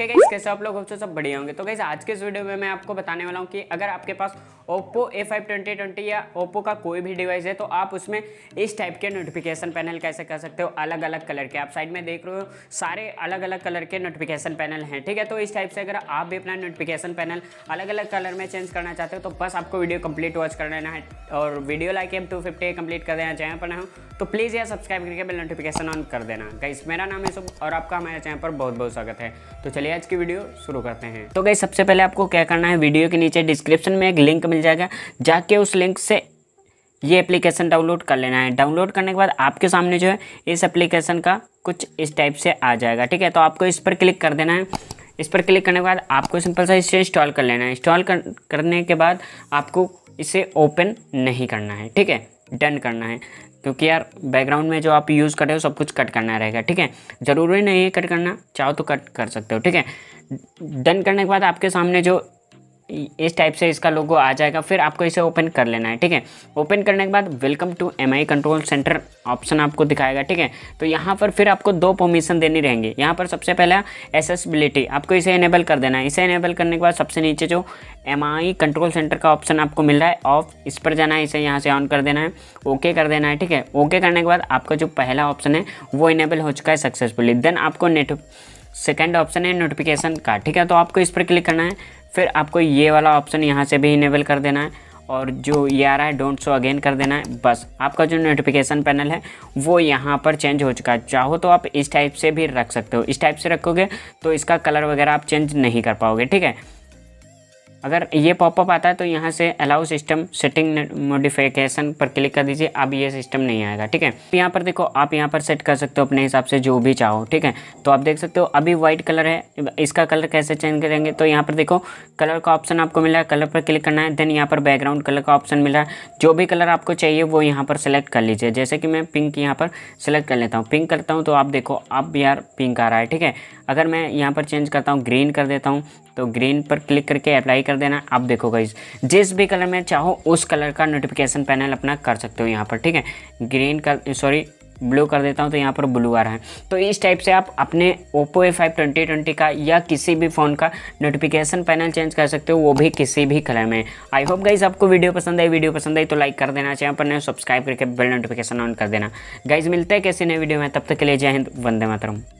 okay guys कैसे आप लोग सब बढ़िया होंगे तो गाइस आज के इस वीडियो में मैं आपको बताने वाला हूँ कि अगर आपके पास Oppo A five twenty twenty या ओप्पो का कोई भी डिवाइस है तो आप उसमें इस टाइप के नोटिफिकेशन पैनल कैसे कर सकते हो अलग अलग कलर के आप साइड में देख रहे हो सारे अलग अलग कलर के नोटिफिकेशन पैनल हैं ठीक है तो इस टाइप से अगर आप भी अपना नोटिफिकेशन पैनल अलग अलग कलर में चेंज करना चाहते हो तो बस आपको वीडियो कंप्लीट वॉच कर लेना है और video like M two fifty complete कर देना चैनल पर ना हो तो प्लीज़ यह सब्सक्राइब करके बिल नोटिफिकेशन ऑन कर देना गाइस मेरा नाम है शुभ और आपका हमारे चैनल पर बहुत बहुत स्वागत है तो चलिए आज की वीडियो शुरू करते हैं तो गई सबसे पहले आपको क्या करना है वीडियो के नीचे डिस्क्रिप्शन में एक लिंक मिल मिल जाएगा जाके उस लिंक से ये एप्लीकेशन डाउनलोड कर लेना है डाउनलोड करने के बाद आपके सामने जो है इस एप्लीकेशन का कुछ इस टाइप से आ जाएगा ठीक है तो आपको इस पर क्लिक कर देना है इस पर क्लिक करने के बाद आपको सिंपल सा इसे इंस्टॉल कर लेना है इंस्टॉल कर, करने के बाद आपको इसे ओपन नहीं करना है ठीक है डन करना है क्योंकि यार बैकग्राउंड में जो आप यूज़ कर रहे हो सब कुछ कट करना रहेगा ठीक है ज़रूरी नहीं है कट करना चाहो तो कट कर सकते हो ठीक है डन करने के बाद आपके सामने जो इस टाइप से इसका लोगो आ जाएगा फिर आपको इसे ओपन कर लेना है ठीक है ओपन करने के बाद welcome to M I control centre option आपको दिखाएगा ठीक है तो यहाँ पर फिर आपको दो परमिशन देनी रहेंगी यहाँ पर सबसे पहला एसेसबिलिटी आपको इसे इनेबल कर देना है इसे इनेबल करने के बाद सबसे नीचे जो एम आई कंट्रोल सेंटर का ऑप्शन आपको मिल रहा है ऑफ इस पर जाना है इसे यहाँ से ऑन कर देना है ओके कर देना है ठीक है ओके करने के बाद आपका जो पहला ऑप्शन है वो इनेबल हो चुका है सक्सेसफुली देन आपको नेट सेकेंड ऑप्शन है नोटिफिकेशन का ठीक है तो आपको इस पर क्लिक करना है फिर आपको ये वाला ऑप्शन यहाँ से भी इनेबल कर देना है और जो ये आ रहा है डोंट सो अगेन कर देना है बस आपका जो नोटिफिकेशन पैनल है वो यहाँ पर चेंज हो चुका है चाहो तो आप इस टाइप से भी रख सकते हो इस टाइप से रखोगे तो इसका कलर वगैरह आप चेंज नहीं कर पाओगे ठीक है अगर ये पॉपअप आता है तो यहाँ से अलाउ सिस्टम सेटिंग मोडिफिकेशन पर क्लिक कर दीजिए अब ये सिस्टम नहीं आएगा ठीक है तो यहाँ पर देखो आप यहाँ पर सेट कर सकते हो अपने हिसाब से जो भी चाहो ठीक है तो आप देख सकते हो अभी व्हाइट कलर है इसका कलर कैसे चेंज करेंगे तो यहाँ पर देखो कलर का ऑप्शन आपको मिला है कलर पर क्लिक करना है देन यहाँ पर बैकग्राउंड कलर का ऑप्शन मिला है जो भी कलर आपको चाहिए वो यहाँ पर सेलेक्ट कर लीजिए जैसे कि मैं पिंक यहाँ पर सेलेक्ट कर लेता हूँ पिंक करता हूँ तो आप देखो अब यार पिंक आ रहा है ठीक है अगर मैं यहाँ पर चेंज करता हूँ ग्रीन कर देता हूँ तो ग्रीन पर क्लिक करके अप्लाई कर देना आप देखो गाइज जिस भी कलर में चाहो उस कलर का नोटिफिकेशन पैनल अपना कर सकते हो यहाँ पर ठीक है ग्रीन कलर सॉरी ब्लू कर देता हूं तो यहां पर ब्लू आ रहा है तो इस टाइप से आप अपने Oppo A five twenty twenty का या किसी भी फ़ोन का नोटिफिकेशन पैनल चेंज कर सकते हो वो भी किसी भी कलर में आई होप गाइज आपको वीडियो पसंद आई वीडियो पसंद आई तो लाइक कर देना चैनल पर सब्सक्राइब करके बेल नोटिफिकेशन ऑन कर देना गाइज मिलते हैं कैसे नए वीडियो में तब तक के लिए जय हिंद वंदे मातरम